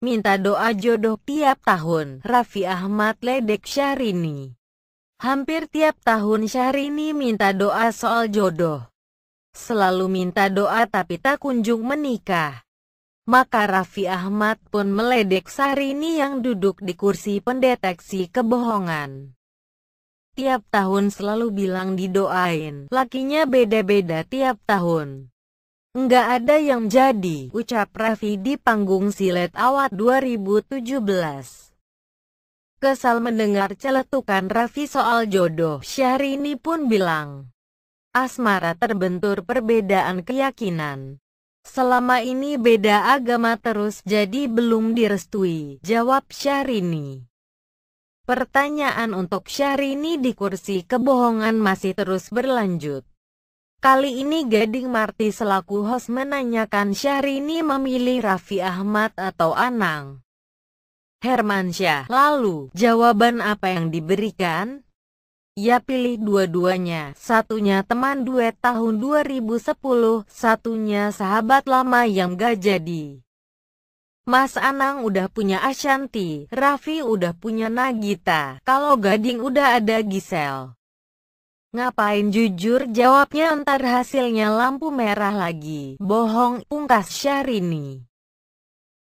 minta doa jodoh tiap tahun. Raffi Ahmad ledek Syahrini. Hampir tiap tahun Syahrini minta doa soal jodoh. Selalu minta doa tapi tak kunjung menikah. Maka Raffi Ahmad pun meledek Syahrini yang duduk di kursi pendeteksi kebohongan. Tiap tahun selalu bilang didoain, lakinya beda-beda tiap tahun. Nggak ada yang jadi, ucap Raffi di panggung silet awat 2017. Kesal mendengar celetukan Raffi soal jodoh, Syahrini pun bilang, Asmara terbentur perbedaan keyakinan. Selama ini beda agama terus jadi belum direstui, jawab Syahrini. Pertanyaan untuk Syahrini di kursi kebohongan masih terus berlanjut. Kali ini Gading Marti selaku host menanyakan Syahrini memilih Raffi Ahmad atau Anang Hermansyah. Lalu, jawaban apa yang diberikan? Ya pilih dua-duanya, satunya teman duet tahun 2010, satunya sahabat lama yang gak jadi. Mas Anang udah punya Ashanti, Raffi udah punya Nagita, kalau Gading udah ada Giselle. Ngapain jujur jawabnya ntar hasilnya lampu merah lagi. Bohong, pungkas Syahrini.